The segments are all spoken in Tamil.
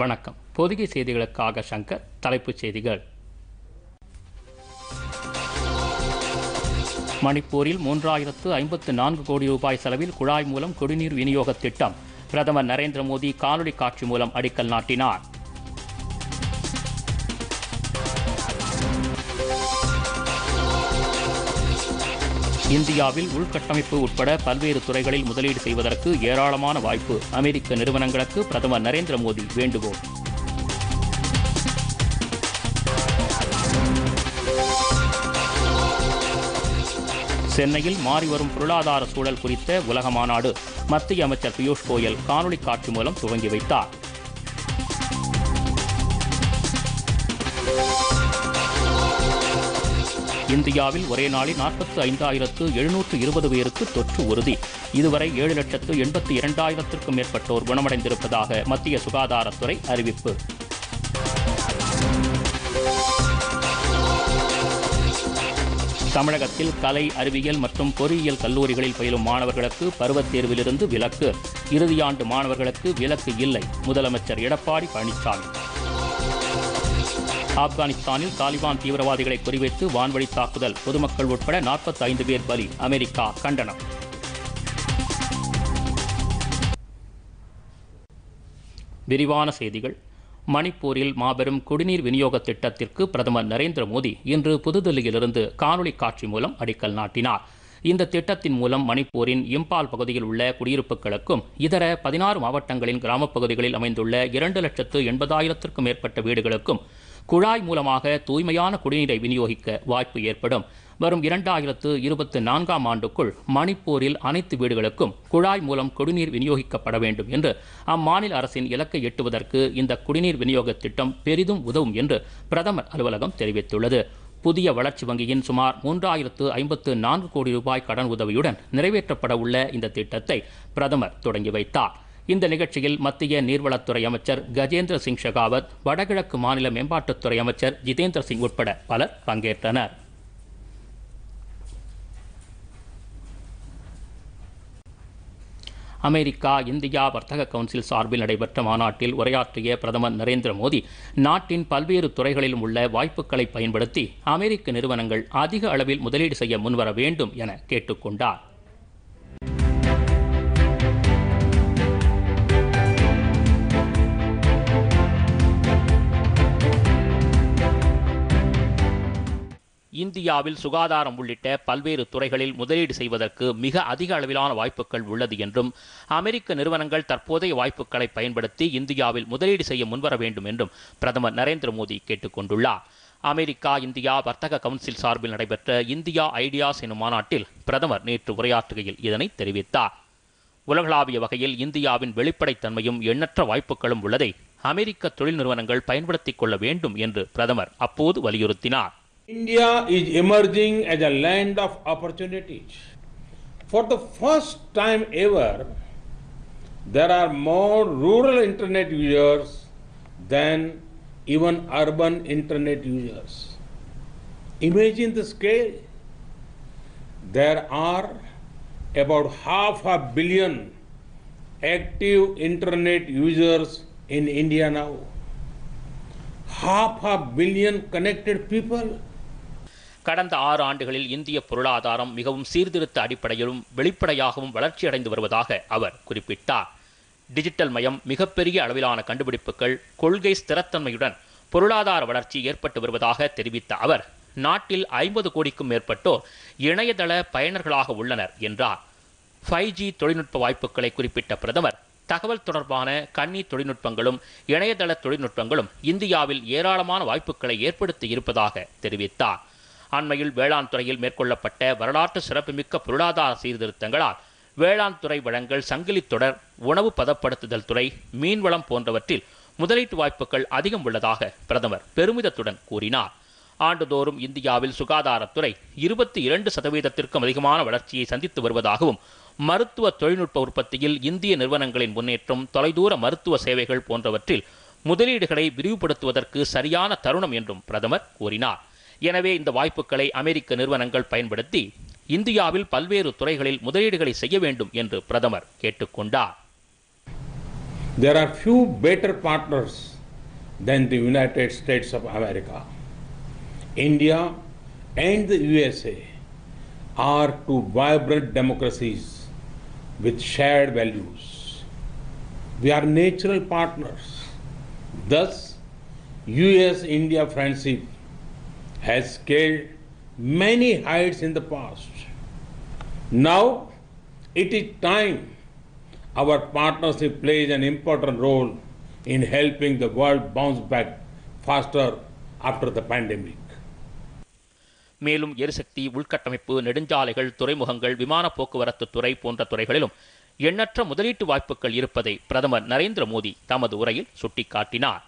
வணக்கம் பொதிகை செய்திகளுக்காக சங்கர் தலைப்புச் செய்திகள் மணிப்பூரில் மூன்றாயிரத்து ஐம்பத்து நான்கு கோடி ரூபாய் செலவில் குழாய் மூலம் குடிநீர் விநியோக திட்டம் பிரதமர் நரேந்திர மோடி காணொலி காட்சி மூலம் அடிக்கல் நாட்டினார் இந்தியாவில் உள்கட்டமைப்பு உட்பட பல்வேறு துறைகளில் முதலீடு செய்வதற்கு ஏராளமான வாய்ப்பு அமெரிக்க நிறுவனங்களுக்கு பிரதமர் நரேந்திர மோடி வேண்டுகோள் சென்னையில் மாறிவரும் பொருளாதார சூழல் குறித்த உலக மாநாடு மத்திய அமைச்சர் பியூஷ் கோயல் காணொலி காட்சி மூலம் துவங்கி வைத்தார் இந்தியாவில் ஒரே நாளில் நாற்பத்து ஐந்தாயிரத்து எழுநூற்று இருபது பேருக்கு தொற்று உறுதி இதுவரை ஏழு லட்சத்து எண்பத்தி இரண்டாயிரத்திற்கும் மேற்பட்டோர் குணமடைந்திருப்பதாக மத்திய சுகாதாரத்துறை அறிவிப்பு தமிழகத்தில் கலை அறிவியல் மற்றும் பொறியியல் கல்லூரிகளில் பயிலும் மாணவர்களுக்கு பருவத் தேர்விலிருந்து விலக்கு இறுதியாண்டு மாணவர்களுக்கு விலக்கு இல்லை முதலமைச்சர் எடப்பாடி பழனிசாமி ஆப்கானிஸ்தானில் தாலிபான் தீவிரவாதிகளை குறிவைத்து வான்வழி தாக்குதல் பொதுமக்கள் உட்பட நாற்பத்தி ஐந்து பேர் பலி அமெரிக்கா கண்டனம் விரிவான செய்திகள் மணிப்பூரில் மாபெரும் குடிநீர் விநியோக திட்டத்திற்கு பிரதமர் நரேந்திர மோடி இன்று புதுதில்லியிலிருந்து காணொலி காட்சி மூலம் அடிக்கல் நாட்டினார் இந்த திட்டத்தின் மூலம் மணிப்பூரின் இம்பால் பகுதியில் உள்ள குடியிருப்புகளுக்கும் இதர பதினாறு மாவட்டங்களின் கிராமப்பகுதிகளில் அமைந்துள்ள இரண்டு லட்சத்து எண்பதாயிரத்திற்கும் மேற்பட்ட வீடுகளுக்கும் குழாய் மூலமாக தூய்மையான குடிநீரை விநியோகிக்க வாய்ப்பு ஏற்படும் வரும் இரண்டாயிரத்து இருபத்தி நான்காம் ஆண்டுக்குள் மணிப்பூரில் அனைத்து வீடுகளுக்கும் குழாய் மூலம் குடிநீர் விநியோகிக்கப்பட வேண்டும் என்று அம்மாநில அரசின் இலக்கை எட்டுவதற்கு இந்த குடிநீர் விநியோக திட்டம் பெரிதும் உதவும் என்று பிரதமர் அலுவலகம் தெரிவித்துள்ளது புதிய வளர்ச்சி வங்கியின் சுமார் மூன்றாயிரத்து ஐம்பத்து நான்கு கோடி ரூபாய் கடன் உதவியுடன் நிறைவேற்றப்பட உள்ள இந்த திட்டத்தை பிரதமர் தொடங்கி வைத்தார் இந்த நிகழ்ச்சியில் மத்திய நீர்வளத்துறை அமைச்சர் கஜேந்திர சிங் ஷெகாவத் வடகிழக்கு மாநில மேம்பாட்டுத்துறை அமைச்சர் ஜிதேந்திர சிங் உட்பட பலர் பங்கேற்றனர் அமெரிக்கா இந்தியா வர்த்தக கவுன்சில் சார்பில் நடைபெற்ற மாநாட்டில் உரையாற்றிய பிரதமர் நரேந்திர மோடி நாட்டின் பல்வேறு துறைகளிலும் உள்ள வாய்ப்புகளை பயன்படுத்தி அமெரிக்க நிறுவனங்கள் அதிக அளவில் முதலீடு செய்ய முன்வர வேண்டும் என கேட்டுக்கொண்டார் இந்தியாவில் சுகாதாரம் உள்ளிட்ட பல்வேறு துறைகளில் முதலீடு செய்வதற்கு மிக அதிக அளவிலான வாய்ப்புகள் உள்ளது என்றும் அமெரிக்க நிறுவனங்கள் தற்போதைய வாய்ப்புகளை பயன்படுத்தி இந்தியாவில் முதலீடு செய்ய முன்வர வேண்டும் என்றும் பிரதமர் நரேந்திர மோடி கேட்டுக்கொண்டுள்ளார் அமெரிக்கா இந்தியா வர்த்தக கவுன்சில் சார்பில் நடைபெற்ற இந்தியா ஐடியாஸ் எனும் மாநாட்டில் பிரதமர் நேற்று உரையாற்றுகையில் இதனை தெரிவித்தார் உலகளாவிய வகையில் இந்தியாவின் வெளிப்படைத்தன்மையும் எண்ணற்ற வாய்ப்புகளும் உள்ளதை அமெரிக்க தொழில் நிறுவனங்கள் பயன்படுத்திக் கொள்ள வேண்டும் என்று பிரதமர் அப்போது வலியுறுத்தினார் India is emerging as a land of opportunities. For the first time ever, there are more rural internet users than even urban internet users. Imagine the scale. There are about half a billion active internet users in India now. Half a billion connected people கடந்த ஆறு ஆண்டுகளில் இந்திய பொருளாதாரம் மிகவும் சீர்திருத்த அடிப்படையிலும் வெளிப்படையாகவும் வளர்ச்சியடைந்து வருவதாக அவர் குறிப்பிட்டார் டிஜிட்டல் மயம் மிகப்பெரிய அளவிலான கண்டுபிடிப்புகள் கொள்கை ஸ்திரத்தன்மையுடன் பொருளாதார வளர்ச்சி ஏற்பட்டு வருவதாக தெரிவித்த அவர் நாட்டில் ஐம்பது கோடிக்கும் மேற்பட்டோர் இணையதள பயனர்களாக உள்ளனர் என்றார் ஃபைவ் ஜி தொழில்நுட்ப வாய்ப்புகளை குறிப்பிட்ட பிரதமர் தகவல் தொடர்பான கண்ணி தொழில்நுட்பங்களும் இணையதள தொழில்நுட்பங்களும் இந்தியாவில் ஏராளமான வாய்ப்புகளை ஏற்படுத்தி இருப்பதாக தெரிவித்தார் அண்மையில் வேளாண் துறையில் மேற்கொள்ளப்பட்ட வரலாற்று சிறப்புமிக்க பொருளாதார சீர்திருத்தங்களால் வேளாண் துறை வளங்கள் சங்கிலி தொடர் உணவு பதப்படுத்துதல் துறை மீன்வளம் போன்றவற்றில் முதலீட்டு வாய்ப்புகள் அதிகம் உள்ளதாக பிரதமர் பெருமிதத்துடன் கூறினார் ஆண்டுதோறும் இந்தியாவில் சுகாதாரத்துறை இருபத்தி இரண்டு சதவீதத்திற்கும் அதிகமான வளர்ச்சியை சந்தித்து வருவதாகவும் மருத்துவ தொழில்நுட்ப உற்பத்தியில் இந்திய நிறுவனங்களின் முன்னேற்றம் தொலைதூர மருத்துவ சேவைகள் போன்றவற்றில் முதலீடுகளை விரிவுபடுத்துவதற்கு சரியான தருணம் என்றும் பிரதமர் கூறினார் எனவே இந்த வாய்ப்புகளை அமெரிக்க நிறுவனங்கள் பயன்படுத்தி இந்தியாவில் பல்வேறு துறைகளில் முதலீடுகளை செய்ய வேண்டும் என்று பிரதமர் கேட்டுக்கொண்டார் There are few better partners than the United States of America. India and the USA are two vibrant democracies with shared values. We are natural partners. Thus, US India friendship has scaled many heights in the past. Now it is time our partnership plays an important role in helping the world bounce back faster after the pandemic. மேலும் எரிசக்தி உள்கட்டமைப்பு நெடுஞ்சாலைகள் துறைமுகங்கள் விமான போக்குவரத்து துறை போன்ற துறைகளிலும் எண்ணற்ற முதலீட்டு வாய்ப்புகள் இருப்பதை பிரதமர் நரேந்திர மோடி தமது உரையில் சுட்டிக்காட்டினார்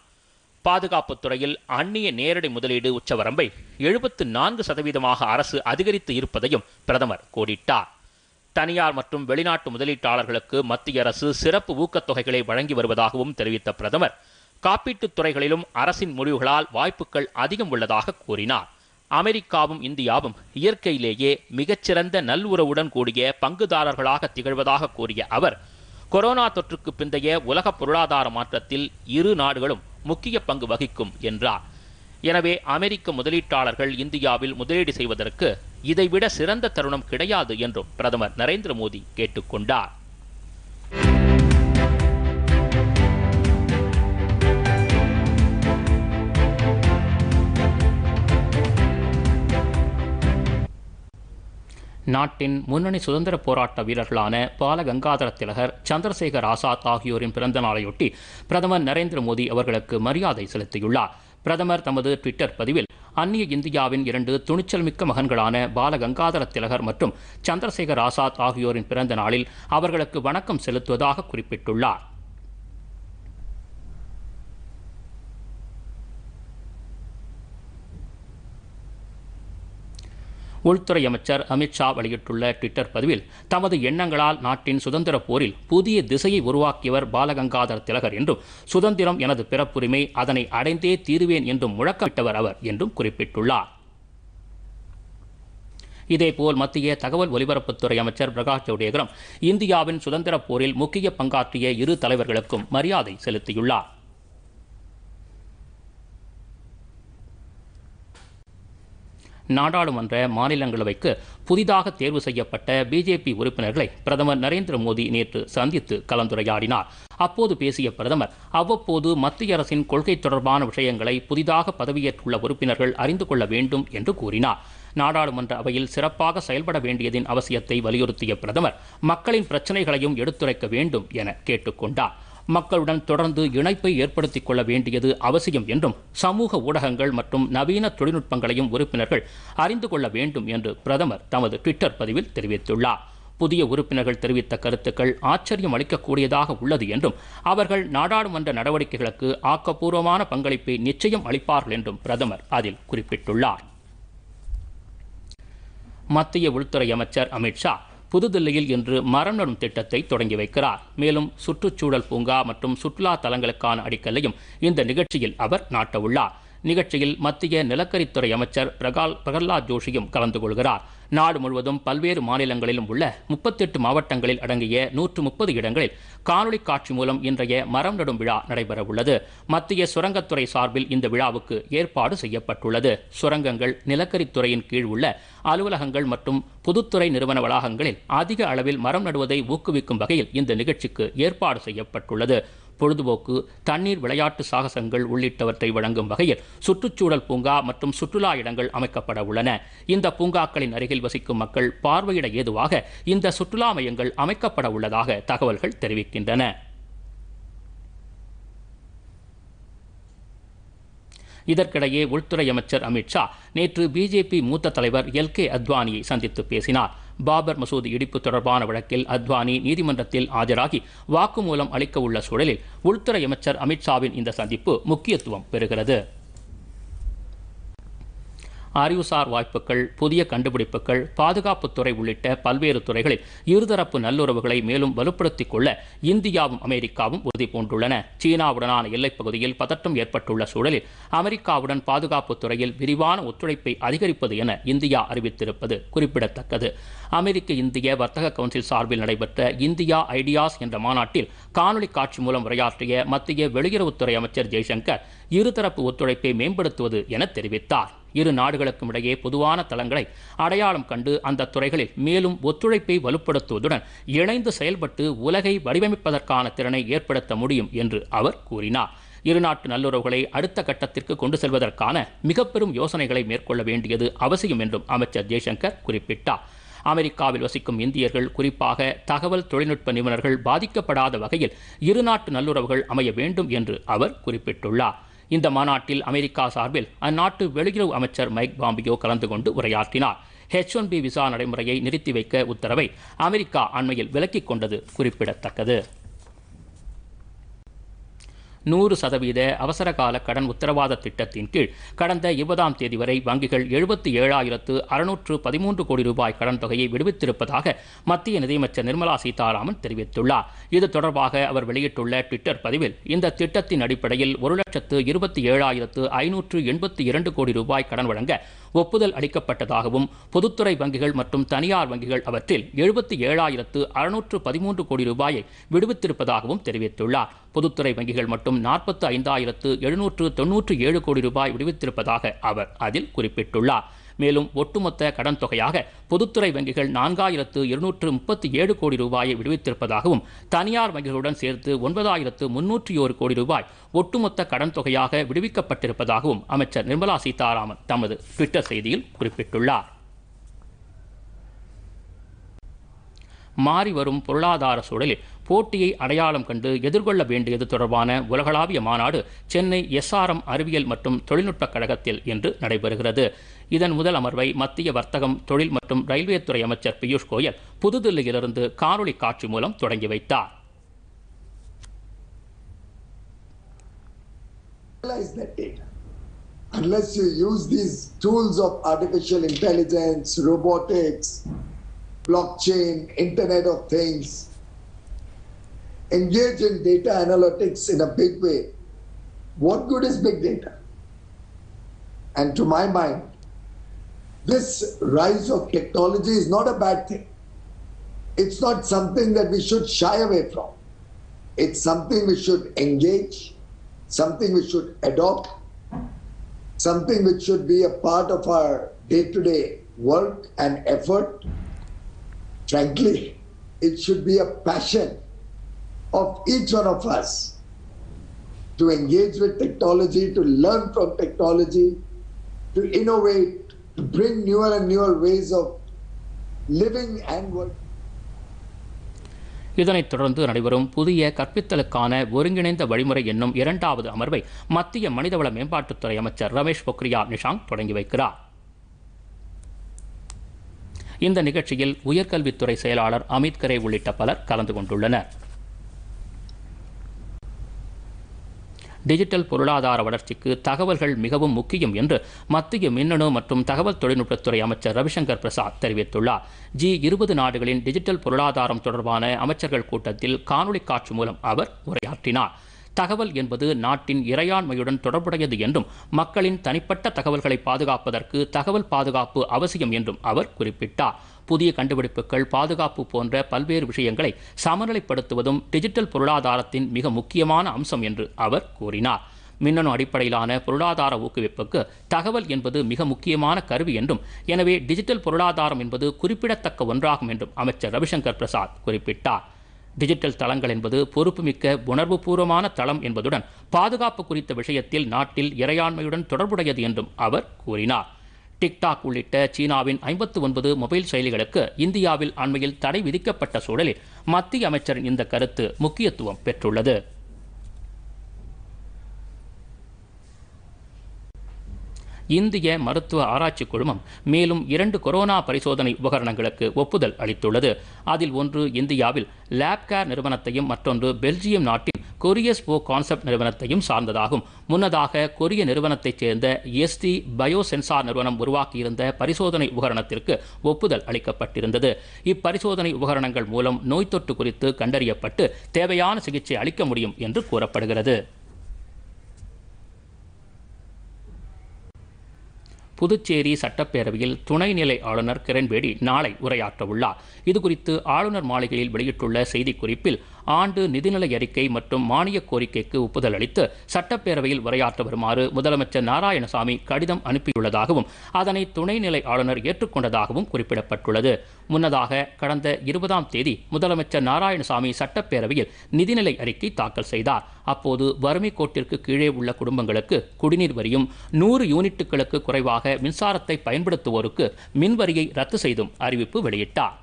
பாதுகாப்பு துறையில் அந்நிய நேரடி முதலீடு உச்சவரம்பை எழுபத்து நான்கு சதவீதமாக அரசு அதிகரித்து இருப்பதையும் பிரதமர் கோடிட்டார் தனியார் மற்றும் வெளிநாட்டு முதலீட்டாளர்களுக்கு மத்திய அரசு சிறப்பு ஊக்கத்தொகைகளை வழங்கி வருவதாகவும் தெரிவித்த பிரதமர் காப்பீட்டுத் துறைகளிலும் அரசின் முடிவுகளால் வாய்ப்புகள் அதிகம் உள்ளதாக கூறினார் அமெரிக்காவும் இந்தியாவும் இயற்கையிலேயே மிகச்சிறந்த நல்லுறவுடன் கூடிய பங்குதாரர்களாக திகழ்வதாக கூறிய அவர் கொரோனா தொற்றுக்கு பிந்தைய உலக பொருளாதார மாற்றத்தில் இரு நாடுகளும் முக்கிய பங்கு வகிக்கும் என்றார் எனவே அமெரிக்க முதலீட்டாளர்கள் இந்தியாவில் முதலீடு செய்வதற்கு இதைவிட சிறந்த தருணம் கிடையாது என்றும் பிரதமர் நரேந்திர மோடி கேட்டுக்கொண்டார் நாட்டின் முன்னணி சுதந்திர போராட்ட வீரர்களான பால கங்காதர திலகர் சந்திரசேகர் ஆசாத் ஆகியோரின் பிறந்த நாளையொட்டி பிரதமர் நரேந்திர மோடி அவர்களுக்கு மரியாதை செலுத்தியுள்ளார் பிரதமர் தமது ட்விட்டர் பதிவில் அந்நிய இந்தியாவின் இரண்டு துணிச்சல் மிக்க மகன்களான பால கங்காதர திலகர் மற்றும் சந்திரசேகர் ஆசாத் ஆகியோரின் பிறந்த நாளில் அவர்களுக்கு வணக்கம் செலுத்துவதாக குறிப்பிட்டுள்ளார் உள்துறை அமைச்சர் அமித்ஷா வெளியிட்டுள்ள ட்விட்டர் பதிவில் தமது எண்ணங்களால் நாட்டின் சுதந்திர போரில் புதிய திசையை உருவாக்கியவர் பாலகங்காதர் திலகர் என்றும் சுதந்திரம் எனது பிறப்புரிமை அதனை அடைந்தே தீருவேன் என்றும் முழக்கமிட்டவர் அவர் என்றும் குறிப்பிட்டுள்ளார் இதேபோல் மத்திய தகவல் ஒலிபரப்புத்துறை அமைச்சர் பிரகாஷ் ஜவடேகரும் இந்தியாவின் சுதந்திரப் போரில் முக்கிய பங்காற்றிய இரு தலைவர்களுக்கும் மரியாதை செலுத்தியுள்ளார் நாடாளுமன்ற மாநிலங்களவைக்கு புதிதாக தேர்வு செய்யப்பட்ட பிஜேபி உறுப்பினர்களை பிரதமர் நரேந்திர மோடி நேற்று சந்தித்து கலந்துரையாடினார் அப்போது பேசிய பிரதமர் அவ்வப்போது மத்திய அரசின் கொள்கை தொடர்பான விஷயங்களை புதிதாக பதவியேற்றுள்ள உறுப்பினர்கள் அறிந்து கொள்ள வேண்டும் என்று கூறினார் நாடாளுமன்ற அவையில் சிறப்பாக செயல்பட வேண்டியதின் அவசியத்தை வலியுறுத்திய பிரதமர் மக்களின் பிரச்சனைகளையும் எடுத்துரைக்க வேண்டும் என கேட்டுக்கொண்டார் மக்களுடன் தொடர்ந்து இணைப்பை ஏற்படுத்திக் கொள்ள வேண்டியது அவசியம் என்றும் சமூக ஊடகங்கள் மற்றும் நவீன தொழில்நுட்பங்களையும் உறுப்பினர்கள் அறிந்து கொள்ள வேண்டும் என்று பிரதமர் தமது ட்விட்டர் பதிவில் தெரிவித்துள்ளார் புதிய உறுப்பினர்கள் தெரிவித்த கருத்துக்கள் ஆச்சரியம் அளிக்கக்கூடியதாக உள்ளது என்றும் அவர்கள் நாடாளுமன்ற நடவடிக்கைகளுக்கு ஆக்கப்பூர்வமான பங்களிப்பை நிச்சயம் அளிப்பார்கள் என்றும் பிரதமர் அதில் குறிப்பிட்டுள்ளார் மத்திய உள்துறை அமைச்சர் அமித்ஷா புதுதில்லியில் இன்று மரம் நடும் திட்டத்தை தொடங்கி வைக்கிறார் மேலும் சுற்றுச்சூழல் பூங்கா மற்றும் சுற்றுலா தலங்களுக்கான அடிக்கல்லையும் இந்த நிகழ்ச்சியில் அவர் நாட்டவுள்ளார் நிகழ்ச்சியில் மத்திய நிலக்கரித்துறை அமைச்சர் பிரகால் பிரகலாத் ஜோஷியும் கலந்து கொள்கிறார் நாடு முழுவதும் பல்வேறு மாநிலங்களிலும் உள்ள முப்பத்தெட்டு மாவட்டங்களில் அடங்கிய நூற்று முப்பது இடங்களில் காணொலி காட்சி மூலம் இன்றைய மரம் நடும் விழா நடைபெறவுள்ளது மத்திய சுரங்கத்துறை சார்பில் இந்த விழாவுக்கு ஏற்பாடு செய்யப்பட்டுள்ளது சுரங்கங்கள் நிலக்கரித்துறையின் கீழ் உள்ள அலுவலகங்கள் மற்றும் பொதுத்துறை நிறுவன வளாகங்களில் அதிக அளவில் மரம் நடுவதை ஊக்குவிக்கும் வகையில் இந்த நிகழ்ச்சிக்கு ஏற்பாடு செய்யப்பட்டுள்ளது பொழுதுபோக்கு தண்ணீர் விளையாட்டு சாகசங்கள் உள்ளிட்டவற்றை வழங்கும் வகையில் சுற்றுச்சூழல் பூங்கா மற்றும் சுற்றுலா இடங்கள் அமைக்கப்பட உள்ளன இந்த பூங்காக்களின் அருகில் வசிக்கும் மக்கள் பார்வையிட ஏதுவாக இந்த சுற்றுலா மையங்கள் அமைக்கப்பட உள்ளதாக தகவல்கள் தெரிவிக்கின்றன இதற்கிடையே உள்துறை அமைச்சர் அமித்ஷா நேற்று பிஜேபி மூத்த தலைவர் எல் கே அத்வானியை சந்தித்து பேசினார் பாபர் மசூதி இடிப்பு தொடர்பான வழக்கில் அத்வானி நீதிமன்றத்தில் ஆஜராகி வாக்குமூலம் அளிக்க உள்ள சூழலில் உள்துறை அமைச்சர் அமித்ஷாவின் இந்த சந்திப்பு முக்கியத்துவம் பெறுகிறது அறிவுசார் வாய்ப்புகள் புதிய கண்டுபிடிப்புகள் பாதுகாப்புத்துறை உள்ளிட்ட பல்வேறு துறைகளில் இருதரப்பு நல்லுறவுகளை மேலும் வலுப்படுத்திக் கொள்ள இந்தியாவும் அமெரிக்காவும் உறுதி பூண்டுள்ளன சீனாவுடனான எல்லைப் பகுதியில் பதட்டம் ஏற்பட்டுள்ள சூழலில் அமெரிக்காவுடன் பாதுகாப்புத்துறையில் விரிவான ஒத்துழைப்பை அதிகரிப்பது என இந்தியா அறிவித்திருப்பது குறிப்பிடத்தக்கது அமெரிக்க இந்திய வர்த்தக கவுன்சில் சார்பில் நடைபெற்ற இந்தியா ஐடியாஸ் என்ற மாநாட்டில் காணொலி காட்சி மூலம் உரையாற்றிய மத்திய வெளியுறவுத்துறை அமைச்சர் ஜெய்சங்கர் இருதரப்பு ஒத்துழைப்பை மேம்படுத்துவது என தெரிவித்தார் இரு நாடுகளுக்கும் இடையே பொதுவான தளங்களை அடையாளம் கண்டு அந்த துறைகளில் மேலும் ஒத்துழைப்பை வலுப்படுத்துவதுடன் இணைந்து செயல்பட்டு உலகை வடிவமைப்பதற்கான திறனை ஏற்படுத்த முடியும் என்று அவர் கூறினார் இருநாட்டு நல்லுறவுகளை அடுத்த கட்டத்திற்கு கொண்டு செல்வதற்கான மிக பெரும் யோசனைகளை மேற்கொள்ள வேண்டியது அவசியம் என்றும் அமைச்சர் ஜெய்சங்கர் குறிப்பிட்டார் அமெரிக்காவில் வசிக்கும் இந்தியர்கள் குறிப்பாக தகவல் தொழில்நுட்ப நிபுணர்கள் பாதிக்கப்படாத வகையில் இருநாட்டு நல்லுறவுகள் அமைய வேண்டும் என்று அவர் குறிப்பிட்டுள்ளார் இந்த மாநாட்டில் அமெரிக்கா சார்பில் அந்நாட்டு வெளியுறவு அமைச்சர் மைக் பாம்பியோ கலந்து கொண்டு உரையாற்றினார் ஹெச் ஒன் பி விசா நடைமுறையை நிறுத்தி வைக்க உத்தரவை அமெரிக்கா அண்மையில் விலக்கிக் கொண்டது குறிப்பிடத்தக்கது நூறு சதவீத அவசரகால கடன் உத்தரவாத திட்டத்தின் கீழ் கடந்த இருபதாம் தேதி வரை வங்கிகள் எழுபத்தி ஏழாயிரத்து அறுநூற்று பதிமூன்று கோடி ரூபாய் கடன் தொகையை விடுவித்திருப்பதாக மத்திய நிதியமைச்சர் நிர்மலா சீதாராமன் தெரிவித்துள்ளார் இது தொடர்பாக அவர் வெளியிட்டுள்ள ட்விட்டர் பதிவில் இந்த திட்டத்தின் அடிப்படையில் ஒரு லட்சத்து இருபத்தி ஏழாயிரத்து ஐநூற்று எண்பத்தி இரண்டு கோடி ரூபாய் கடன் வழங்க ஒப்புதல் அளிக்கப்பட்டதாகவும் பொதுத்துறை வங்கிகள் மற்றும் தனியார் வங்கிகள் அவற்றில் எழுபத்தி ஏழாயிரத்து அறுநூற்று பதிமூன்று கோடி ரூபாயை விடுவித்திருப்பதாகவும் தெரிவித்துள்ளார் பொதுத்துறை வங்கிகள் மட்டும் நாற்பத்து ஐந்தாயிரத்து எழுநூற்று தொன்னூற்று ஏழு கோடி ரூபாய் விடுவித்திருப்பதாக அவர் அதில் குறிப்பிட்டுள்ளார் மேலும் ஒட்டுமொத்த கடன் தொகையாக பொதுத்துறை வங்கிகள் நான்காயிரத்து இருநூற்று முப்பத்தி ஏழு கோடி ரூபாயை விடுவித்திருப்பதாகவும் தனியார் வங்கிகளுடன் சேர்த்து ஒன்பதாயிரத்து முன்னூற்றி ஒரு கோடி ரூபாய் ஒட்டுமொத்த கடன் தொகையாக விடுவிக்கப்பட்டிருப்பதாகவும் அமைச்சர் நிர்மலா சீதாராமன் தமது ட்விட்டர் செய்தியில் குறிப்பிட்டுள்ளார் மாறிவரும் பொருளாதார சூழலில் போட்டியை அடையாளம் கண்டு எதிர்கொள்ள வேண்டியது தொடர்பான உலகளாவிய மாநாடு சென்னை எஸ்ஆர்எம் அறிவியல் மற்றும் தொழில்நுட்பக் கழகத்தில் இன்று நடைபெறுகிறது இதன் முதல் அமர்வை மத்திய வர்த்தகம் தொழில் மற்றும் ரயில்வே துறை அமைச்சர் பியூஷ் கோயல் புதுதில்லியிலிருந்து காணொலி காட்சி மூலம் தொடங்கி வைத்தார் Unless you use these tools of artificial intelligence, robotics, blockchain, Internet of Things, engage in data analytics in a big way, what good is big data? And to my mind, this rise of technology is not a bad thing. It's not something that we should shy away from. It's something we should engage, something we should adopt, something which should be a part of our day to day work and effort. Frankly, it should be a passion of each one of us to engage with technology, to learn from technology, to innovate, to bring newer and newer ways of living and working. இதனைத் தொடர்ந்து நடைபெறும் புதிய கற்பித்தலுக்கான ஒருங்கிணைந்த வழிமுறை என்னும் இரண்டாவது அமர்வை மத்திய மனிதவள மேம்பாட்டுத்துறை அமைச்சர் ரமேஷ் பொக்ரியா நிஷாங் தொடங்கி வைக்கிறார் இந்த நிகழ்ச்சியில் உயர்கல்வித்துறை செயலாளர் அமித் கரே உள்ளிட்ட பலர் கலந்து கொண்டுள்ளனர் டிஜிட்டல் பொருளாதார வளர்ச்சிக்கு தகவல்கள் மிகவும் முக்கியம் என்று மத்திய மின்னணு மற்றும் தகவல் தொழில்நுட்பத்துறை அமைச்சர் ரவிசங்கர் பிரசாத் தெரிவித்துள்ளார் ஜி இருபது நாடுகளின் டிஜிட்டல் பொருளாதாரம் தொடர்பான அமைச்சர்கள் கூட்டத்தில் காணொலி காட்சி மூலம் அவர் உரையாற்றினார் தகவல் என்பது நாட்டின் இறையாண்மையுடன் தொடர்புடையது என்றும் மக்களின் தனிப்பட்ட தகவல்களை பாதுகாப்பதற்கு தகவல் பாதுகாப்பு அவசியம் என்றும் அவர் குறிப்பிட்டார் புதிய கண்டுபிடிப்புகள் பாதுகாப்பு போன்ற பல்வேறு விஷயங்களை சமநிலைப்படுத்துவதும் டிஜிட்டல் பொருளாதாரத்தின் மிக முக்கியமான அம்சம் என்று அவர் கூறினார் மின்னணு அடிப்படையிலான பொருளாதார ஊக்குவிப்புக்கு தகவல் என்பது மிக முக்கியமான கருவி என்றும் எனவே டிஜிட்டல் பொருளாதாரம் என்பது குறிப்பிடத்தக்க ஒன்றாகும் என்றும் அமைச்சர் ரவிசங்கர் பிரசாத் குறிப்பிட்டார் டிஜிட்டல் தளங்கள் என்பது பொறுப்புமிக்க உணர்வுபூர்வமான தளம் என்பதுடன் பாதுகாப்பு குறித்த விஷயத்தில் நாட்டில் இறையாண்மையுடன் தொடர்புடையது என்றும் அவர் கூறினார் டிக்டாக் உள்ளிட்ட சீனாவின் ஐம்பத்து ஒன்பது மொபைல் செயலிகளுக்கு இந்தியாவில் அண்மையில் தடை விதிக்கப்பட்ட சூழலில் மத்திய அமைச்சரின் இந்த கருத்து முக்கியத்துவம் பெற்றுள்ளது இந்திய மருத்துவ ஆராய்ச்சி குழுமம் மேலும் இரண்டு கொரோனா பரிசோதனை உபகரணங்களுக்கு ஒப்புதல் அளித்துள்ளது அதில் ஒன்று இந்தியாவில் லேப்கேர் நிறுவனத்தையும் மற்றொன்று பெல்ஜியம் நாட்டின் கொரியஸ் போ கான்செப்ட் நிறுவனத்தையும் சார்ந்ததாகும் முன்னதாக கொரிய நிறுவனத்தைச் சேர்ந்த எஸ்டி பயோசென்சார் நிறுவனம் உருவாக்கியிருந்த பரிசோதனை உபகரணத்திற்கு ஒப்புதல் அளிக்கப்பட்டிருந்தது இப்பரிசோதனை உபகரணங்கள் மூலம் நோய் தொற்று குறித்து கண்டறியப்பட்டு தேவையான சிகிச்சை அளிக்க முடியும் என்று கூறப்படுகிறது புதுச்சேரி சட்டப்பேரவையில் துணைநிலை ஆளுநர் கிரண்பேடி நாளை உரையாற்றவுள்ளார் இதுகுறித்து ஆளுநர் மாளிகையில் வெளியிட்டுள்ள செய்திக்குறிப்பில் ஆண்டு நிதிநிலை அறிக்கை மற்றும் மானிய கோரிக்கைக்கு ஒப்புதல் அளித்து சட்டப்பேரவையில் உரையாற்ற வருமாறு முதலமைச்சர் நாராயணசாமி கடிதம் அனுப்பியுள்ளதாகவும் அதனை துணைநிலை ஆளுநர் ஏற்றுக்கொண்டதாகவும் குறிப்பிடப்பட்டுள்ளது முன்னதாக கடந்த இருபதாம் தேதி முதலமைச்சர் நாராயணசாமி சட்டப்பேரவையில் நிதிநிலை அறிக்கை தாக்கல் செய்தார் அப்போது வறுமை கோட்டிற்கு கீழே உள்ள குடும்பங்களுக்கு குடிநீர் வரியும் நூறு யூனிட்டுகளுக்கு குறைவாக மின்சாரத்தை பயன்படுத்துவோருக்கு மின்வரியை ரத்து செய்தும் அறிவிப்பு வெளியிட்டார்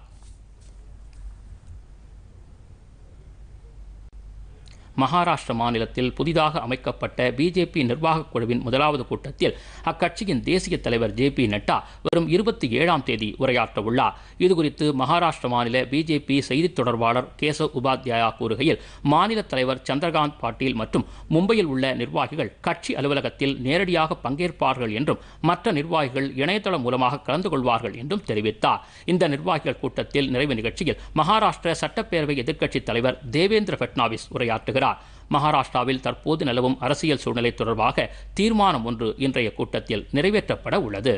மகாராஷ்டிர மாநிலத்தில் புதிதாக அமைக்கப்பட்ட பிஜேபி நிர்வாகக் குழுவின் முதலாவது கூட்டத்தில் அக்கட்சியின் தேசிய தலைவர் ஜே பி நட்டா வரும் இருபத்தி ஏழாம் தேதி உரையாற்ற உள்ளார் இதுகுறித்து மகாராஷ்டிர மாநில பிஜேபி செய்தித் தொடர்பாளர் கேசவ் உபாத்யாயா கூறுகையில் மாநில தலைவர் சந்திரகாந்த் பாட்டீல் மற்றும் மும்பையில் உள்ள நிர்வாகிகள் கட்சி அலுவலகத்தில் நேரடியாக பங்கேற்பார்கள் என்றும் மற்ற நிர்வாகிகள் இணையதளம் மூலமாக கலந்து கொள்வார்கள் என்றும் தெரிவித்தார் இந்த நிர்வாகிகள் கூட்டத்தில் நிறைவு நிகழ்ச்சியில் மகாராஷ்டிர சட்டப்பேரவை எதிர்க்கட்சித் தலைவர் தேவேந்திர பட்னாவிஸ் உரையாற்றுகிறார் கூறியுள்ளார் மகாராஷ்டிராவில் தற்போது நிலவும் அரசியல் சூழ்நிலை தொடர்பாக தீர்மானம் ஒன்று இன்றைய கூட்டத்தில் நிறைவேற்றப்பட உள்ளது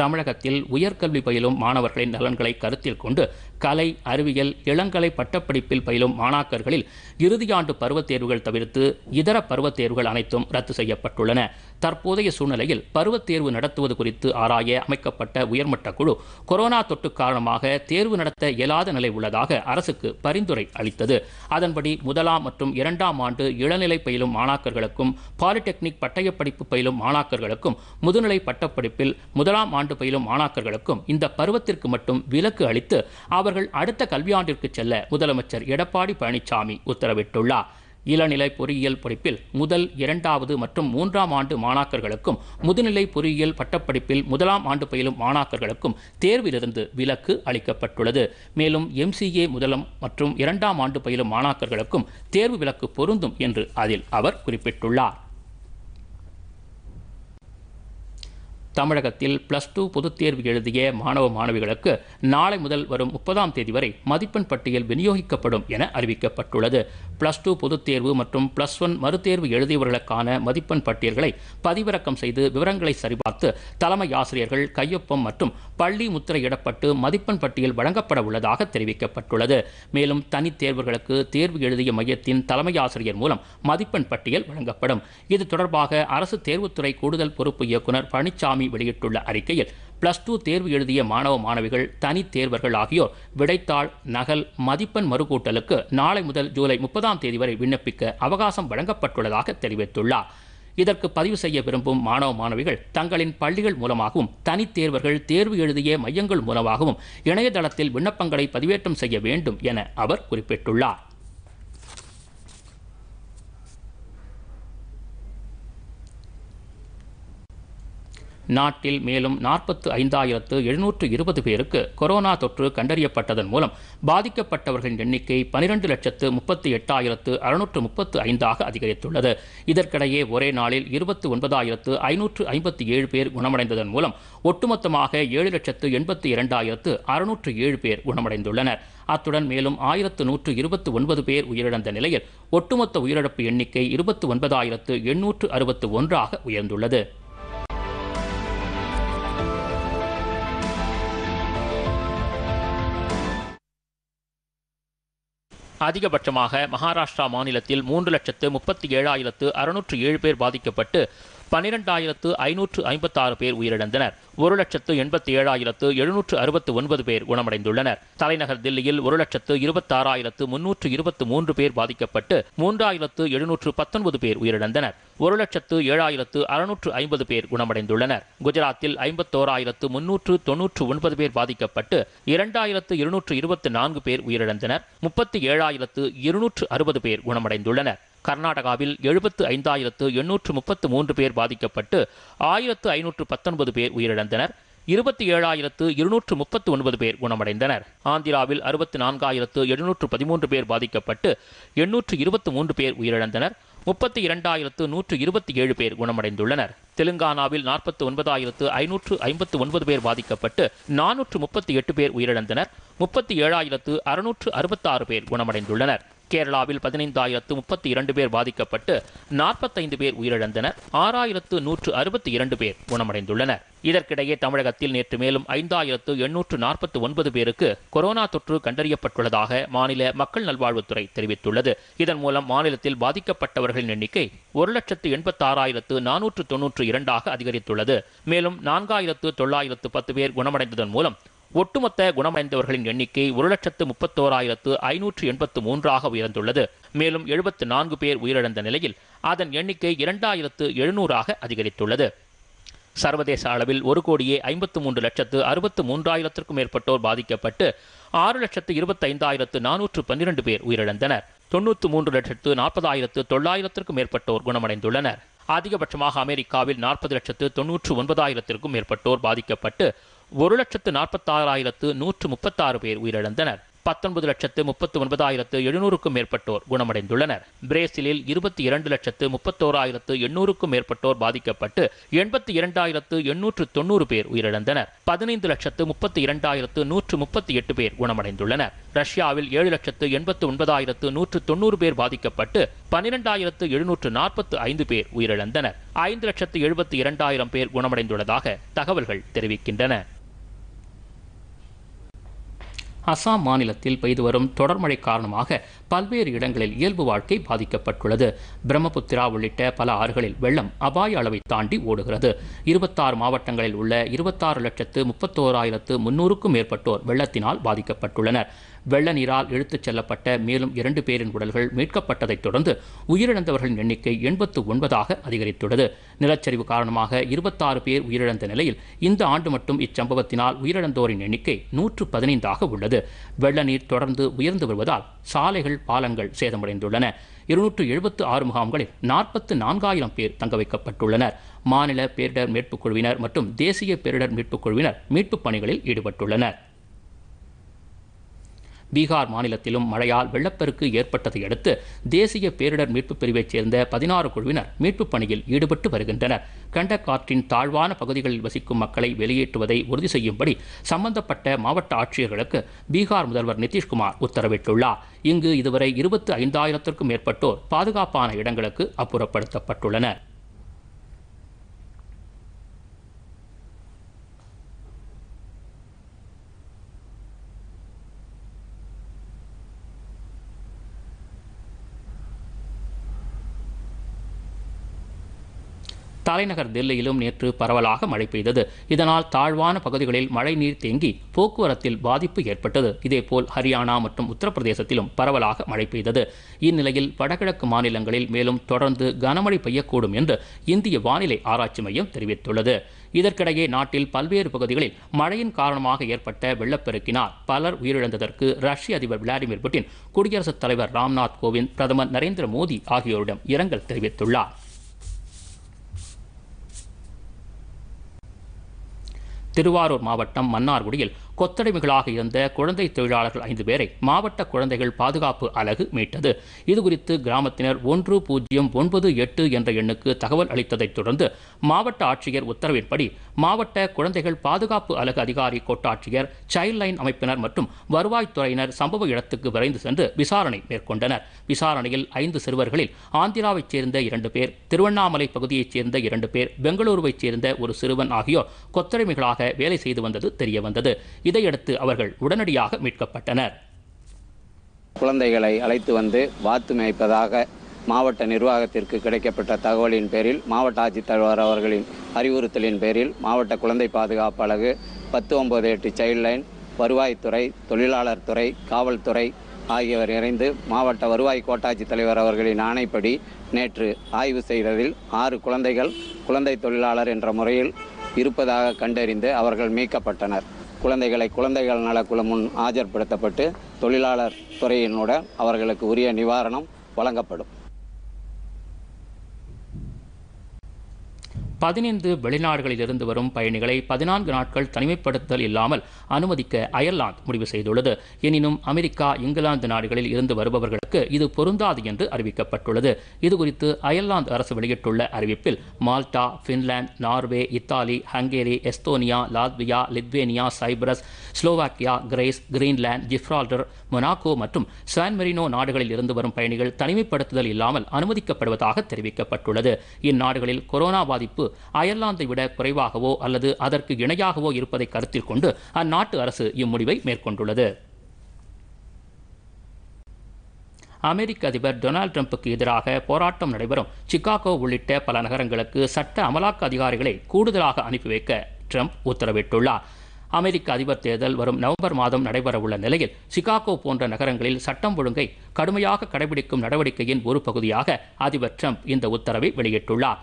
தமிழகத்தில் உயர்கல்வி பயிலும் மாணவர்களின் நலன்களை கருத்தில் கொண்டு கலை அறிவியல் இளங்கலை பட்டப்படிப்பில் பயிலும் மாணாக்கர்களில் இறுதியாண்டு பருவத் தேர்வுகள் தவிர்த்து இதர பருவத் தேர்வுகள் அனைத்தும் ரத்து செய்யப்பட்டுள்ளன தற்போதைய சூழ்நிலையில் பருவத் தேர்வு நடத்துவது குறித்து ஆராய அமைக்கப்பட்ட உயர்மட்ட குழு கொரோனா தொற்று காரணமாக தேர்வு நடத்த இயலாத நிலை உள்ளதாக அரசுக்கு பரிந்துரை அளித்தது அதன்படி முதலாம் மற்றும் இரண்டாம் ஆண்டு இளநிலை பயிலும் மாணாக்கர்களுக்கும் பாலிடெக்னிக் பட்டயப்படிப்பு பயிலும் மாணாக்கர்களுக்கும் முதுநிலை பட்டப்படிப்பில் முதலாம் ஆண்டு ஆண்டு பயிலும் மாணாக்கர்களுக்கும் இந்த பருவத்திற்கு மட்டும் விலக்கு அளித்து அவர்கள் அடுத்த கல்வியாண்டிற்கு செல்ல முதலமைச்சர் எடப்பாடி பழனிசாமி உத்தரவிட்டுள்ளார் இளநிலை பொறியியல் படிப்பில் முதல் இரண்டாவது மற்றும் மூன்றாம் ஆண்டு மாணாக்கர்களுக்கும் முதுநிலை பொறியியல் பட்டப்படிப்பில் முதலாம் ஆண்டு பயிலும் மாணாக்கர்களுக்கும் தேர்விலிருந்து விலக்கு அளிக்கப்பட்டுள்ளது மேலும் எம்சிஏ முதலம் மற்றும் இரண்டாம் ஆண்டு பயிலும் மாணாக்கர்களுக்கும் தேர்வு விலக்கு பொருந்தும் என்று அதில் அவர் குறிப்பிட்டுள்ளார் தமிழகத்தில் பிளஸ் டூ பொதுத் தேர்வு எழுதிய மாணவ மாணவிகளுக்கு நாளை முதல் வரும் முப்பதாம் தேதி வரை மதிப்பெண் பட்டியல் விநியோகிக்கப்படும் என அறிவிக்கப்பட்டுள்ளது பிளஸ் டூ பொதுத் தேர்வு மற்றும் பிளஸ் ஒன் மறுதேர்வு எழுதியவர்களுக்கான மதிப்பெண் பட்டியல்களை பதிவிறக்கம் செய்து விவரங்களை சரிபார்த்து தலைமை ஆசிரியர்கள் கையொப்பம் மற்றும் பள்ளி முத்திரையிடப்பட்டு மதிப்பெண் பட்டியல் வழங்கப்பட உள்ளதாக தெரிவிக்கப்பட்டுள்ளது மேலும் தனித் தேர்வுகளுக்கு தேர்வு எழுதிய மையத்தின் தலைமை ஆசிரியர் மூலம் மதிப்பெண் பட்டியல் வழங்கப்படும் இது தொடர்பாக அரசு தேர்வுத்துறை கூடுதல் பொறுப்பு இயக்குநர் பழனிசாமி சுவாமி வெளியிட்டுள்ள அறிக்கையில் பிளஸ் டூ தேர்வு எழுதிய மாணவ மாணவிகள் தனி தேர்வர்கள் ஆகியோர் விடைத்தாள் நகல் மதிப்பெண் மறுக்கூட்டலுக்கு நாளை முதல் ஜூலை முப்பதாம் தேதி வரை விண்ணப்பிக்க அவகாசம் வழங்கப்பட்டுள்ளதாக தெரிவித்துள்ளார் இதற்கு பதிவு செய்ய விரும்பும் மாணவ மாணவிகள் தங்களின் பள்ளிகள் மூலமாகவும் தனித் தேர்வர்கள் தேர்வு எழுதிய மையங்கள் மூலமாகவும் இணையதளத்தில் விண்ணப்பங்களை பதிவேற்றம் செய்ய வேண்டும் என அவர் குறிப்பிட்டுள்ளார் நாட்டில் மேலும் நாற்பத்து ஐந்தாயிரத்து எழுநூற்று இருபது பேருக்கு கொரோனா தொற்று கண்டறியப்பட்டதன் மூலம் பாதிக்கப்பட்டவர்களின் எண்ணிக்கை பனிரெண்டு லட்சத்து முப்பத்தி எட்டாயிரத்து அறுநூற்று முப்பத்து ஐந்தாக அதிகரித்துள்ளது இதற்கிடையே ஒரே நாளில் இருபத்தி ஒன்பதாயிரத்து ஐநூற்று ஐம்பத்தி ஏழு பேர் குணமடைந்ததன் மூலம் ஒட்டுமொத்தமாக ஏழு லட்சத்து எண்பத்தி இரண்டாயிரத்து அறுநூற்று ஏழு பேர் குணமடைந்துள்ளனர் அத்துடன் மேலும் ஆயிரத்து நூற்று இருபத்தி ஒன்பது பேர் உயிரிழந்த நிலையில் ஒட்டுமொத்த உயிரிழப்பு எண்ணிக்கை இருபத்தி ஒன்பதாயிரத்து எண்ணூற்று அறுபத்து ஒன்றாக உயர்ந்துள்ளது அதிகபட்சமாக மகாராஷ்டிரா மாநிலத்தில் மூன்று லட்சத்து முப்பத்தி ஏழாயிரத்து அறுநூற்று ஏழு பேர் பாதிக்கப்பட்டு பன்னிரண்டாயிரத்து ஐநூற்று ஐம்பத்தாறு பேர் உயிரிழந்தனர் ஒரு லட்சத்து எண்பத்தி ஏழாயிரத்து எழுநூற்று அறுபத்து ஒன்பது பேர் குணமடைந்துள்ளனர் தலைநகர் தில்லியில் ஒரு லட்சத்து இருபத்தாறாயிரத்து முன்னூற்று இருபத்து மூன்று பேர் பாதிக்கப்பட்டு மூன்றாயிரத்து எழுநூற்று பத்தொன்பது பேர் உயிரிழந்தனர் ஒரு லட்சத்து ஏழாயிரத்து அறுநூற்று ஐம்பது பேர் குணமடைந்துள்ளனர் குஜராத்தில் ஐம்பத்தோராயிரத்து முன்னூற்று தொன்னூற்று ஒன்பது பேர் பாதிக்கப்பட்டு இரண்டாயிரத்து இருநூற்று இருபத்தி நான்கு பேர் உயிரிழந்தனர் முப்பத்தி ஏழாயிரத்து இருநூற்று அறுபது பேர் குணமடைந்துள்ளனர் கர்நாடகாவில் எழுபத்து ஐந்தாயிரத்து எண்ணூற்று முப்பத்து மூன்று பேர் பாதிக்கப்பட்டு ஆயிரத்து ஐநூற்று பத்தொன்பது பேர் உயிரிழந்தனர் இருபத்தி ஏழாயிரத்து இருநூற்று முப்பத்து ஒன்பது பேர் குணமடைந்தனர் ஆந்திராவில் அறுபத்தி நான்காயிரத்து எழுநூற்று பதிமூன்று பேர் பாதிக்கப்பட்டு எண்ணூற்று இருபத்து மூன்று பேர் உயிரிழந்தனர் முப்பத்தி இரண்டாயிரத்து நூற்று இருபத்தி ஏழு பேர் குணமடைந்துள்ளனர் தெலுங்கானாவில் நாற்பத்தி ஒன்பதாயிரத்து ஐநூற்று ஐம்பத்து ஒன்பது பேர் பாதிக்கப்பட்டு நானூற்று முப்பத்தி எட்டு பேர் உயிரிழந்தனர் முப்பத்தி ஏழாயிரத்து அறுநூற்று அறுபத்தாறு பேர் குணமடைந்துள்ளனர் கேரளாவில் பதினைந்தாயிரத்து முப்பத்தி இரண்டு பேர் பாதிக்கப்பட்டு நாற்பத்தைந்து பேர் உயிரிழந்தனர் ஆறாயிரத்து நூற்று அறுபத்தி இரண்டு பேர் குணமடைந்துள்ளனர் இதற்கிடையே தமிழகத்தில் நேற்று மேலும் ஐந்தாயிரத்து எண்ணூற்று நாற்பத்தி ஒன்பது பேருக்கு கொரோனா தொற்று கண்டறியப்பட்டுள்ளதாக மாநில மக்கள் நல்வாழ்வுத்துறை தெரிவித்துள்ளது இதன் மூலம் மாநிலத்தில் பாதிக்கப்பட்டவர்களின் எண்ணிக்கை ஒரு லட்சத்து எண்பத்தாறாயிரத்து நானூற்று தொன்னூற்று இரண்டாக அதிகரித்துள்ளது மேலும் நான்காயிரத்து தொள்ளாயிரத்து பத்து பேர் குணமடைந்ததன் மூலம் ஒட்டுமொத்த குணமடைந்தவர்களின் எண்ணிக்கை ஒரு லட்சத்து முப்பத்தோராயிரத்து ஐநூற்று எண்பத்து மூன்றாக உயர்ந்துள்ளது மேலும் எழுபத்து நான்கு பேர் உயிரிழந்த நிலையில் அதன் எண்ணிக்கை இரண்டாயிரத்து எழுநூறாக அதிகரித்துள்ளது சர்வதேச அளவில் ஒரு கோடியே ஐம்பத்து மூன்று லட்சத்து அறுபத்து மூன்றாயிரத்திற்கும் மேற்பட்டோர் பாதிக்கப்பட்டு ஆறு லட்சத்து இருபத்தைந்தாயிரத்து நானூற்று பன்னிரண்டு பேர் உயிரிழந்தனர் தொன்னூற்று மூன்று லட்சத்து நாற்பதாயிரத்து தொள்ளாயிரத்திற்கும் மேற்பட்டோர் குணமடைந்துள்ளனர் அதிகபட்சமாக அமெரிக்காவில் நாற்பது லட்சத்து தொன்னூற்று ஒன்பதாயிரத்திற்கும் மேற்பட்டோர் பாதிக்கப்பட்டு ஒரு லட்சத்து நாற்பத்தாறாயிரத்து நூற்று முப்பத்தாறு பேர் உயிரிழந்தனர் பத்தொன்பது லட்சத்து முப்பத்து ஒன்பதாயிரத்து எழுநூறுக்கும் மேற்பட்டோர் குணமடைந்துள்ளனர் பிரேசிலில் இருபத்தி இரண்டு லட்சத்து முப்பத்தோராயிரத்து எண்ணூறுக்கும் மேற்பட்டோர் பாதிக்கப்பட்டு எண்பத்தி இரண்டாயிரத்து எண்ணூற்று தொன்னூறு பேர் உயிரிழந்தனர் பதினைந்து லட்சத்து முப்பத்தி இரண்டாயிரத்து நூற்று முப்பத்தி எட்டு பேர் குணமடைந்துள்ளனர் ரஷ்யாவில் ஏழு லட்சத்து எண்பத்து ஒன்பதாயிரத்து நூற்று தொன்னூறு பேர் பாதிக்கப்பட்டு பனிரெண்டாயிரத்து எழுநூற்று நாற்பத்து ஐந்து பேர் உயிரிழந்தனர் ஐந்து லட்சத்து எழுபத்தி இரண்டாயிரம் பேர் குணமடைந்துள்ளதாக தகவல்கள் தெரிவிக்கின்றன அசாம் மாநிலத்தில் பெய்து வரும் தொடர் மழை காரணமாக பல்வேறு இடங்களில் இயல்பு வாழ்க்கை பாதிக்கப்பட்டுள்ளது பிரம்மபுத்திரா உள்ளிட்ட பல ஆறுகளில் வெள்ளம் அபாய அளவை தாண்டி ஓடுகிறது இருபத்தாறு மாவட்டங்களில் உள்ள இருபத்தாறு லட்சத்து முப்பத்தோராயிரத்து முன்னூறுக்கும் மேற்பட்டோர் வெள்ளத்தினால் பாதிக்கப்பட்டுள்ளனர் வெள்ள நீரால் இழுத்துச் செல்லப்பட்ட மேலும் இரண்டு பேரின் உடல்கள் மீட்கப்பட்டதைத் தொடர்ந்து உயிரிழந்தவர்களின் எண்ணிக்கை எண்பத்து ஒன்பதாக அதிகரித்துள்ளது நிலச்சரிவு காரணமாக இருபத்தாறு பேர் உயிரிழந்த நிலையில் இந்த ஆண்டு மட்டும் இச்சம்பவத்தினால் உயிரிழந்தோரின் எண்ணிக்கை நூற்று பதினைந்தாக உள்ளது வெள்ள நீர் தொடர்ந்து உயர்ந்து வருவதால் சாலைகள் பாலங்கள் சேதமடைந்துள்ளன இருநூற்று எழுபத்து ஆறு முகாம்களில் நாற்பத்து நான்காயிரம் பேர் தங்க வைக்கப்பட்டுள்ளனர் மாநில பேரிடர் மீட்புக் குழுவினர் மற்றும் தேசிய பேரிடர் மீட்புக் குழுவினர் மீட்புப் பணிகளில் ஈடுபட்டுள்ளனர் பீகார் மாநிலத்திலும் மழையால் வெள்ளப்பெருக்கு ஏற்பட்டதை அடுத்து தேசிய பேரிடர் மீட்பு பிரிவைச் சேர்ந்த பதினாறு குழுவினர் மீட்புப் பணியில் ஈடுபட்டு வருகின்றனர் கண்ட காற்றின் தாழ்வான பகுதிகளில் வசிக்கும் மக்களை வெளியேற்றுவதை உறுதி செய்யும்படி சம்பந்தப்பட்ட மாவட்ட ஆட்சியர்களுக்கு பீகார் முதல்வர் நிதிஷ்குமார் உத்தரவிட்டுள்ளார் இங்கு இதுவரை இருபத்தி ஐந்தாயிரத்திற்கும் மேற்பட்டோர் பாதுகாப்பான இடங்களுக்கு அப்புறப்படுத்தப்பட்டுள்ளனர் தலைநகர் டெல்லியிலும் நேற்று பரவலாக மழை பெய்தது இதனால் தாழ்வான பகுதிகளில் மழைநீர் தேங்கி போக்குவரத்தில் பாதிப்பு ஏற்பட்டது இதேபோல் ஹரியானா மற்றும் உத்தரப்பிரதேசத்திலும் பரவலாக மழை பெய்தது இந்நிலையில் வடகிழக்கு மாநிலங்களில் மேலும் தொடர்ந்து கனமழை பெய்யக்கூடும் என்று இந்திய வானிலை ஆராய்ச்சி மையம் தெரிவித்துள்ளது இதற்கிடையே நாட்டில் பல்வேறு பகுதிகளில் மழையின் காரணமாக ஏற்பட்ட வெள்ளப்பெருக்கினால் பலர் உயிரிழந்ததற்கு ரஷ்ய அதிபர் விளாடிமிர் புட்டின் குடியரசுத் தலைவர் ராம்நாத் கோவிந்த் பிரதமர் நரேந்திர மோடி ஆகியோரிடம் இரங்கல் தெரிவித்துள்ளார் திருவாரூர் மாவட்டம் மன்னார்குடியில் கொத்தடிமைகளாக இருந்த குழந்தை தொழிலாளர்கள் ஐந்து பேரை மாவட்ட குழந்தைகள் பாதுகாப்பு அலகு மீட்டது இதுகுறித்து கிராமத்தினர் ஒன்று பூஜ்ஜியம் ஒன்பது எட்டு என்ற எண்ணுக்கு தகவல் அளித்ததைத் தொடர்ந்து மாவட்ட ஆட்சியர் உத்தரவின்படி மாவட்ட குழந்தைகள் பாதுகாப்பு அலகு அதிகாரி கோட்டாட்சியர் சைல்ட் லைன் அமைப்பினர் மற்றும் வருவாய்த்துறையினர் சம்பவ இடத்துக்கு விரைந்து சென்று விசாரணை மேற்கொண்டனர் விசாரணையில் ஐந்து சிறுவர்களில் ஆந்திராவைச் சேர்ந்த இரண்டு பேர் திருவண்ணாமலை பகுதியைச் சேர்ந்த இரண்டு பேர் பெங்களூருவைச் சேர்ந்த ஒரு சிறுவன் ஆகியோர் கொத்தடிமைகளாக வேலை செய்து வந்தது தெரியவந்தது இதையடுத்து அவர்கள் உடனடியாக மீட்கப்பட்டனர் குழந்தைகளை அழைத்து வந்து வாத்து மேய்ப்பதாக மாவட்ட நிர்வாகத்திற்கு கிடைக்கப்பட்ட தகவலின் பேரில் மாவட்ட ஆட்சித்தலைவர் அவர்களின் அறிவுறுத்தலின் பேரில் மாவட்ட குழந்தை பாதுகாப்பு அலகு பத்து ஒன்பது எட்டு சைல்ட் லைன் வருவாய்த்துறை தொழிலாளர் துறை காவல்துறை ஆகியவர் இணைந்து மாவட்ட வருவாய் கோட்டாட்சித் தலைவர் அவர்களின் ஆணைப்படி நேற்று ஆய்வு செய்ததில் ஆறு குழந்தைகள் குழந்தை தொழிலாளர் என்ற முறையில் இருப்பதாக கண்டறிந்து அவர்கள் மீட்கப்பட்டனர் குழந்தைகளை குழந்தைகள் நலக்குழு முன் ஆஜர்படுத்தப்பட்டு தொழிலாளர் துறையினோட அவர்களுக்கு உரிய நிவாரணம் வழங்கப்படும் பதினைந்து வெளிநாடுகளிலிருந்து வரும் பயணிகளை பதினான்கு நாட்கள் தனிமைப்படுத்தல் இல்லாமல் அனுமதிக்க அயர்லாந்து முடிவு செய்துள்ளது எனினும் அமெரிக்கா இங்கிலாந்து நாடுகளில் இருந்து வருபவர்களுக்கு இது பொருந்தாது என்று அறிவிக்கப்பட்டுள்ளது இதுகுறித்து அயர்லாந்து அரசு வெளியிட்டுள்ள அறிவிப்பில் Malta Finland Norway Italy Hungary Estonia Latvia Lithuania Cyprus Slovakia Greece Greenland Gibraltar Monaco மற்றும் சான் மெரினோ நாடுகளில் இருந்து வரும் பயணிகள் தனிமைப்படுத்துதல் இல்லாமல் அனுமதிக்கப்படுவதாக தெரிவிக்கப்பட்டுள்ளது இந்நாடுகளில் கொரோனா பாதிப்பு அயர்லாந்தை விட குறைவாகவோ அல்லது அதற்கு இணையாகவோ இருப்பதை கருத்தில் கொண்டு அந்நாட்டு அரசு இம்முடிவை மேற்கொண்டுள்ளது அமெரிக்க அதிபர் டொனால்டு ட்ரம்ப்புக்கு எதிராக போராட்டம் நடைபெறும் சிகாகோ உள்ளிட்ட பல நகரங்களுக்கு சட்ட அமலாக்க அதிகாரிகளை கூடுதலாக அனுப்பி வைக்க டிரம்ப் உத்தரவிட்டுள்ளார் அமெரிக்க அதிபர் தேர்தல் வரும் நவம்பர் மாதம் நடைபெறவுள்ள நிலையில் சிகாகோ போன்ற நகரங்களில் சட்டம் ஒழுங்கை கடுமையாக கடைபிடிக்கும் நடவடிக்கையின் ஒரு பகுதியாக அதிபர் டிரம்ப் இந்த உத்தரவை வெளியிட்டுள்ளார்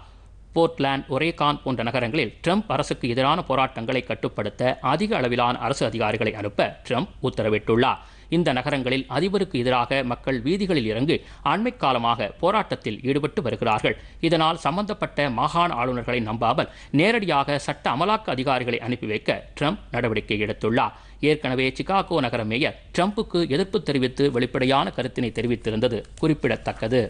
போர்ட்லேண்ட் ஒரேகான் போன்ற நகரங்களில் ட்ரம்ப் அரசுக்கு எதிரான போராட்டங்களை கட்டுப்படுத்த அதிக அளவிலான அரசு அதிகாரிகளை அனுப்ப ட்ரம்ப் உத்தரவிட்டுள்ளார் இந்த நகரங்களில் அதிபருக்கு எதிராக மக்கள் வீதிகளில் இறங்கி அண்மை காலமாக போராட்டத்தில் ஈடுபட்டு வருகிறார்கள் இதனால் சம்பந்தப்பட்ட மாகாண ஆளுநர்களை நம்பாமல் நேரடியாக சட்ட அமலாக்க அதிகாரிகளை அனுப்பி வைக்க ட்ரம்ப் நடவடிக்கை எடுத்துள்ளார் ஏற்கனவே சிகாகோ நகர மேயர் ட்ரம்புக்கு எதிர்ப்பு தெரிவித்து வெளிப்படையான கருத்தினை தெரிவித்திருந்தது குறிப்பிடத்தக்கது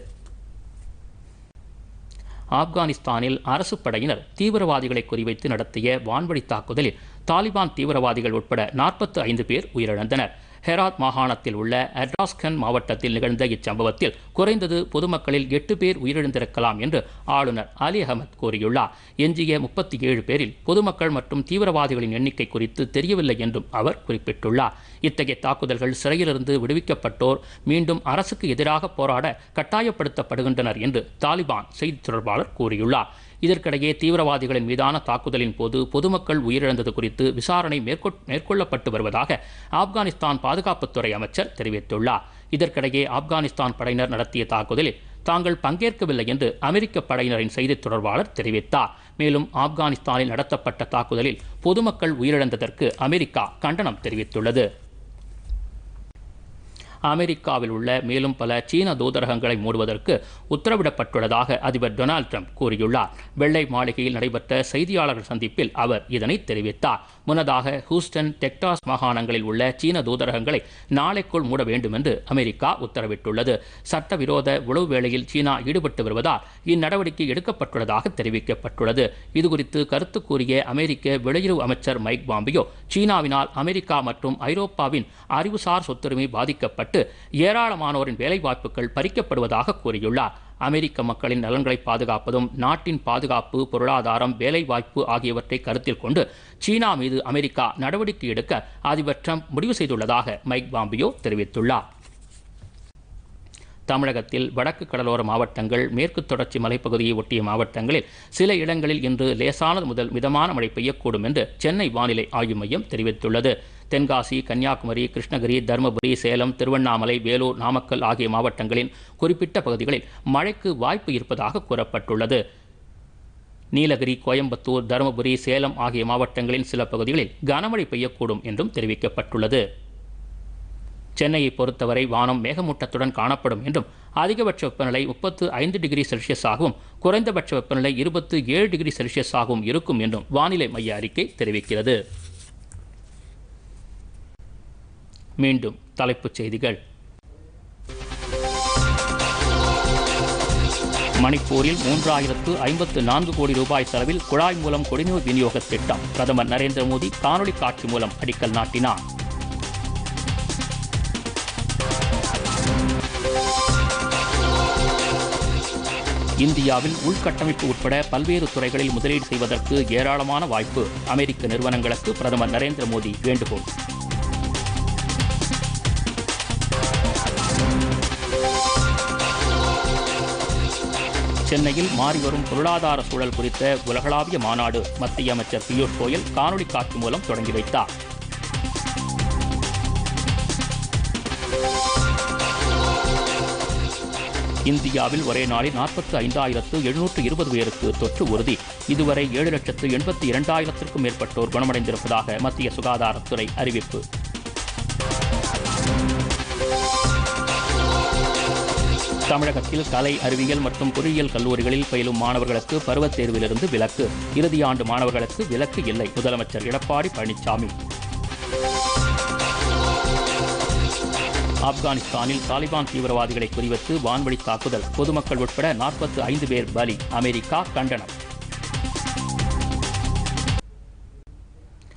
ஆப்கானிஸ்தானில் அரசு படையினர் தீவிரவாதிகளை குறிவைத்து நடத்திய வான்வழி தாக்குதலில் தாலிபான் தீவிரவாதிகள் உட்பட நாற்பத்து ஐந்து பேர் உயிரிழந்தனர் ஹெராத் மாகாணத்தில் உள்ள அட்ராஸ்கன் மாவட்டத்தில் நிகழ்ந்த இச்சம்பவத்தில் குறைந்தது பொதுமக்களில் எட்டு பேர் உயிரிழந்திருக்கலாம் என்று ஆளுநர் அலி அகமத் கூறியுள்ளார் எஞ்சிய முப்பத்தி ஏழு பேரில் பொதுமக்கள் மற்றும் தீவிரவாதிகளின் எண்ணிக்கை குறித்து தெரியவில்லை என்றும் அவர் குறிப்பிட்டுள்ளார் இத்தகைய தாக்குதல்கள் சிறையிலிருந்து விடுவிக்கப்பட்டோர் மீண்டும் அரசுக்கு எதிராக போராட கட்டாயப்படுத்தப்படுகின்றனர் என்று தாலிபான் செய்தி தொடர்பாளர் கூறியுள்ளார் இதற்கிடையே தீவிரவாதிகளின் மீதான தாக்குதலின் போது பொதுமக்கள் உயிரிழந்தது குறித்து விசாரணை மேற்கொள்ளப்பட்டு வருவதாக ஆப்கானிஸ்தான் பாதுகாப்புத்துறை அமைச்சர் தெரிவித்துள்ளார் இதற்கிடையே ஆப்கானிஸ்தான் படையினர் நடத்திய தாக்குதலில் தாங்கள் பங்கேற்கவில்லை என்று அமெரிக்க படையினரின் செய்தித் தொடர்பாளர் தெரிவித்தார் மேலும் ஆப்கானிஸ்தானில் நடத்தப்பட்ட தாக்குதலில் பொதுமக்கள் உயிரிழந்ததற்கு அமெரிக்கா கண்டனம் தெரிவித்துள்ளது அமெரிக்காவில் உள்ள மேலும் பல சீன தூதரகங்களை மூடுவதற்கு உத்தரவிடப்பட்டுள்ளதாக அதிபர் டொனால்டு ட்ரம்ப் கூறியுள்ளார் வெள்ளை மாளிகையில் நடைபெற்ற செய்தியாளர்கள் சந்திப்பில் அவர் இதனை தெரிவித்தார் முன்னதாக ஹூஸ்டன் டெக்டாஸ் மாகாணங்களில் உள்ள சீன தூதரகங்களை நாளைக்குள் மூட வேண்டும் என்று அமெரிக்கா உத்தரவிட்டுள்ளது சட்டவிரோத உளவு வேளையில் சீனா ஈடுபட்டு வருவதால் இந்நடவடிக்கை எடுக்கப்பட்டுள்ளதாக தெரிவிக்கப்பட்டுள்ளது இதுகுறித்து கருத்து கூறிய அமெரிக்க வெளியுறவு அமைச்சர் மைக் பாம்பியோ சீனாவினால் அமெரிக்கா மற்றும் ஐரோப்பாவின் அறிவுசார் சொத்துரிமை பாதிக்கப்பட்டு ஏராளமானோரின் வேலைவாய்ப்புகள் பறிக்கப்படுவதாக கூறியுள்ளார் அமெரிக்க மக்களின் நலன்களை பாதுகாப்பதும் நாட்டின் பாதுகாப்பு பொருளாதாரம் வேலைவாய்ப்பு ஆகியவற்றை கருத்தில் கொண்டு சீனா மீது அமெரிக்கா நடவடிக்கை எடுக்க அதிபர் ட்ரம்ப் முடிவு செய்துள்ளதாக மைக் பாம்பியோ தெரிவித்துள்ளார் தமிழகத்தில் வடக்கு கடலோர மாவட்டங்கள் மேற்கு தொடர்ச்சி மலைப்பகுதியை ஒட்டிய மாவட்டங்களில் சில இடங்களில் இன்று லேசானது முதல் மிதமான மழை பெய்யக்கூடும் என்று சென்னை வானிலை ஆய்வு மையம் தெரிவித்துள்ளது தென்காசி கன்னியாகுமரி கிருஷ்ணகிரி தருமபுரி சேலம் திருவண்ணாமலை வேலூர் நாமக்கல் ஆகிய மாவட்டங்களின் குறிப்பிட்ட பகுதிகளில் மழைக்கு வாய்ப்பு இருப்பதாக கூறப்பட்டுள்ளது நீலகிரி கோயம்புத்தூர் தருமபுரி சேலம் ஆகிய மாவட்டங்களின் சில பகுதிகளில் கனமழை பெய்யக்கூடும் என்றும் தெரிவிக்கப்பட்டுள்ளது சென்னையை பொறுத்தவரை வானம் மேகமூட்டத்துடன் காணப்படும் என்றும் அதிகபட்ச வெப்பநிலை முப்பத்து ஐந்து டிகிரி செல்சியஸாகவும் குறைந்தபட்ச வெப்பநிலை இருபத்து ஏழு டிகிரி செல்சியஸாகவும் இருக்கும் என்றும் வானிலை மைய அறிக்கை தெரிவிக்கிறது மீண்டும் தலைப்புச் செய்திகள் மணிப்பூரில் மூன்றாயிரத்து ஐம்பத்து நான்கு கோடி ரூபாய் செலவில் குழாய் மூலம் குடிநீர் விநியோக திட்டம் பிரதமர் நரேந்திர மோடி காணொலி காட்சி மூலம் அடிக்கல் நாட்டினார் இந்தியாவில் உள்கட்டமைப்பு உட்பட பல்வேறு துறைகளில் முதலீடு செய்வதற்கு ஏராளமான வாய்ப்பு அமெரிக்க நிறுவனங்களுக்கு பிரதமர் நரேந்திர மோடி வேண்டுகோள் சென்னையில் மாறி வரும் பொருளாதார சூழல் குறித்த உலகளாவிய மாநாடு மத்திய அமைச்சர் பியூஷ் கோயல் காணொலி காட்சி மூலம் தொடங்கி வைத்தார் இந்தியாவில் ஒரே நாளில் நாற்பத்தி ஐந்தாயிரத்து எழுநூற்று இருபது பேருக்கு தொற்று உறுதி இதுவரை ஏழு லட்சத்து எண்பத்தி இரண்டாயிரத்திற்கும் மேற்பட்டோர் குணமடைந்திருப்பதாக மத்திய சுகாதாரத்துறை அறிவிப்பு தமிழகத்தில் கலை அறிவியல் மற்றும் பொறியியல் கல்லூரிகளில் பயிலும் மாணவர்களுக்கு பருவத் தேர்விலிருந்து விலக்கு இறுதி ஆண்டு மாணவர்களுக்கு விலக்கு இல்லை முதலமைச்சர் எடப்பாடி பழனிசாமி ஆப்கானிஸ்தானில் தாலிபான் தீவிரவாதிகளை குறிவைத்து வான்வழி தாக்குதல் பொதுமக்கள் உட்பட நாற்பத்தி ஐந்து பேர் பலி அமெரிக்கா கண்டனம்